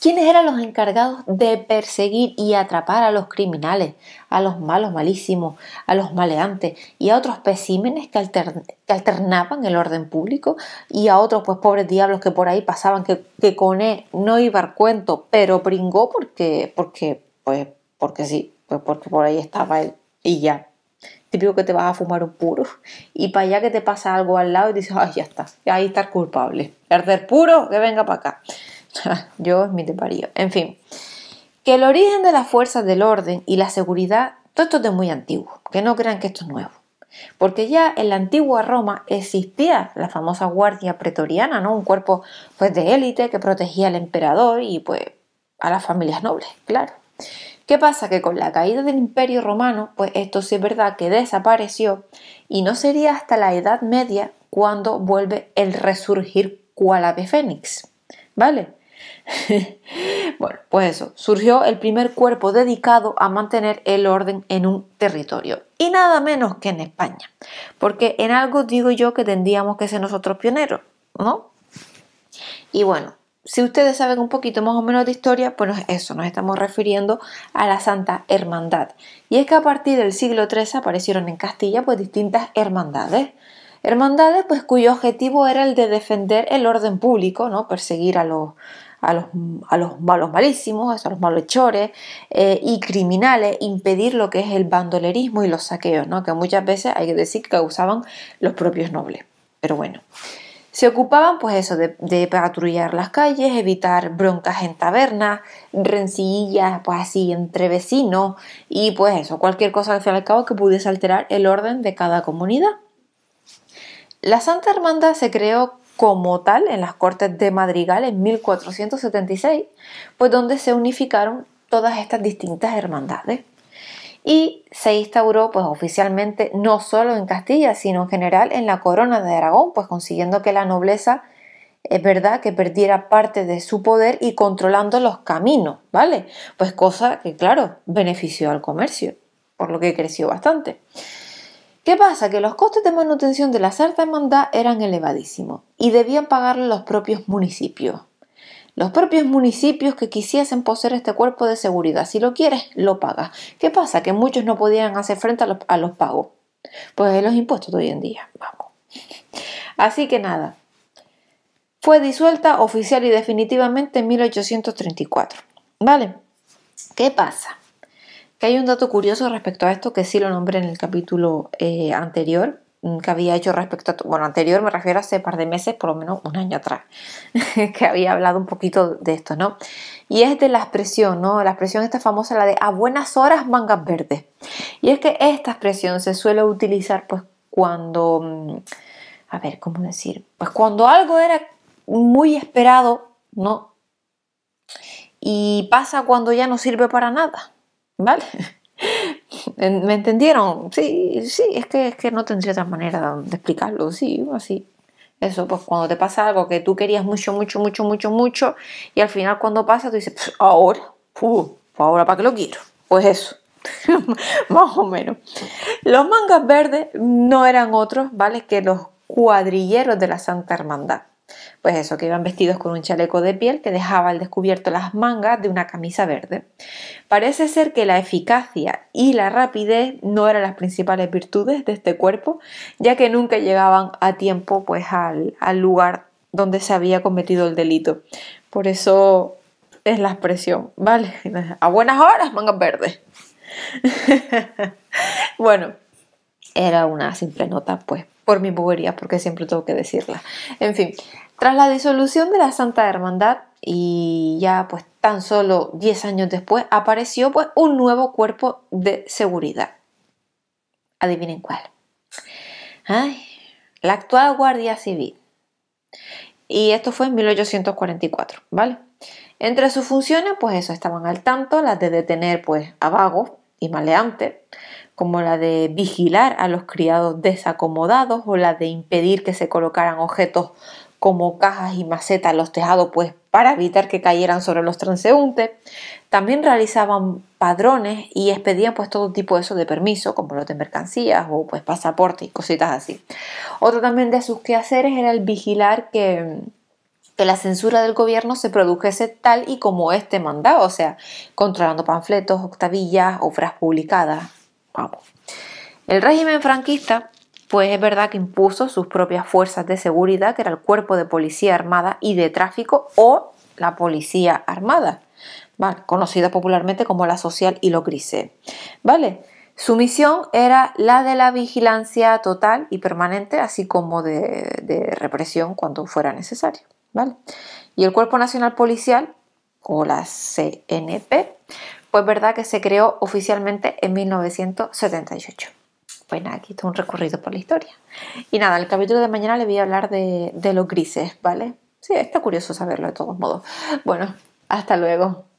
¿Quiénes eran los encargados de perseguir y atrapar a los criminales, a los malos malísimos, a los maleantes y a otros especímenes que, alternaban el orden público y a otros pues pobres diablos que por ahí pasaban que, con él no iba al cuento, pero pringó porque, porque, pues, porque sí, pues porque por ahí estaba él y ya. Típico que te vas a fumar un puro y para allá que te pasa algo al lado y dices, ay, ya está, ahí está el culpable. Perder puro, que venga para acá. Yo mi te En fin, que el origen de las fuerzas del orden y la seguridad, todo esto es de muy antiguo, que no crean que esto es nuevo. Porque ya en la antigua Roma existía la famosa guardia pretoriana, ¿no? Un cuerpo pues de élite que protegía al emperador y pues a las familias nobles, claro. ¿Qué pasa? Que con la caída del Imperio Romano, pues esto sí es verdad que desapareció y no sería hasta la Edad Media cuando vuelve el resurgir cual ave fénix, ¿vale? bueno, pues eso, surgió el primer cuerpo dedicado a mantener el orden en un territorio, y nada menos que en España, porque en algo digo yo que tendríamos que ser nosotros pioneros, ¿no? Y bueno, si ustedes saben un poquito más o menos de historia, pues eso, nos estamos refiriendo a la Santa Hermandad. Y es que a partir del siglo XIII aparecieron en Castilla pues distintas hermandades. Hermandades pues cuyo objetivo era el de defender el orden público, ¿no? Perseguir a los, a los, a los malos malísimos, a los malhechores eh, y criminales, impedir lo que es el bandolerismo y los saqueos, ¿no? que muchas veces hay que decir que causaban los propios nobles. Pero bueno, se ocupaban pues eso de, patrullar las calles, evitar broncas en tabernas, rencillas pues así entre vecinos y pues eso, cualquier cosa al fin al cabo que pudiese alterar el orden de cada comunidad. La Santa Hermandad se creó como tal en las Cortes de Madrigal en 1476, pues donde se unificaron todas estas distintas hermandades. Y se instauró pues oficialmente no solo en Castilla, sino en general en la corona de Aragón, pues consiguiendo que la nobleza es verdad que perdiera parte de su poder y controlando los caminos, ¿vale? Pues cosa que claro, benefició al comercio, por lo que creció bastante. ¿Qué pasa? Que los costes de manutención de la Santa Hermandad eran elevadísimos y debían pagarle los propios municipios. Los propios municipios que quisiesen poseer este cuerpo de seguridad, si lo quieres, lo pagas. ¿Qué pasa? Que muchos no podían hacer frente a los, pagos. Pues los impuestos de hoy en día. Vamos. Así que nada. Fue disuelta oficial y definitivamente en 1834. ¿Vale? ¿Qué pasa? Que hay un dato curioso respecto a esto que sí lo nombré en el capítulo eh, anterior. Mm, que había hecho respecto a, bueno, anterior me refiero a hace par de meses, por lo menos un año atrás, que había hablado un poquito de esto, ¿no? Y es de la expresión, ¿no? La expresión esta famosa, la de a buenas horas mangas verdes. Y es que esta expresión se suele utilizar pues cuando, mm, a ver, ¿cómo decir? Pues cuando algo era muy esperado, ¿no? Y pasa cuando ya no sirve para nada, ¿vale? ¿Me entendieron? Sí, sí, es que, es que no tendría otra manera de explicarlo, sí, así. Eso, pues cuando te pasa algo que tú querías mucho, mucho, mucho, mucho, mucho, y al final cuando pasa tú dices, ahora, ahora, ¿para qué lo quiero? Pues eso. más o menos. Los mangas verdes no eran otros, ¿vale? Que los cuadrilleros de la Santa Hermandad. Pues eso, que iban vestidos con un chaleco de piel que dejaba al descubierto las mangas de una camisa verde. Parece ser que la eficacia y la rapidez no eran las principales virtudes de este cuerpo, ya que nunca llegaban a tiempo pues, al, al lugar donde se había cometido el delito. Por eso es la expresión, ¿vale? A buenas horas, mangas verdes. bueno, era una simple nota, pues por mi bobería, porque siempre tengo que decirla. En fin, tras la disolución de la Santa Hermandad y ya pues tan solo 10 años después apareció pues un nuevo cuerpo de seguridad. Adivinen cuál. Ay, la actual Guardia Civil. Y esto fue en 1844, ¿vale? Entre sus funciones, pues eso, estaban al tanto, las de detener pues a vagos y maleante, como la de vigilar a los criados desacomodados o la de impedir que se colocaran objetos como cajas y macetas en los tejados, pues para evitar que cayeran sobre los transeúntes. También realizaban padrones y expedían pues todo tipo de eso de permiso, como los de mercancías o pues pasaportes y cositas así. Otro también de sus quehaceres era el vigilar que que la censura del gobierno se produjese tal y como este mandaba, o sea, controlando panfletos, octavillas, obras publicadas. Vamos. El régimen franquista, pues es verdad que impuso sus propias fuerzas de seguridad, que era el cuerpo de policía armada y de tráfico o la policía armada, conocida popularmente como la social y lo grise ¿Vale? Su misión era la de la vigilancia total y permanente, así como de represión cuando fuera necesario. ¿vale? Y el Cuerpo Nacional Policial, o la CNP, pues verdad que se creó oficialmente en 1978. bueno pues aquí está un recorrido por la historia. Y nada, el capítulo de mañana le voy a hablar de, de los grises, ¿vale? Sí, está curioso saberlo de todos modos. Bueno, hasta luego.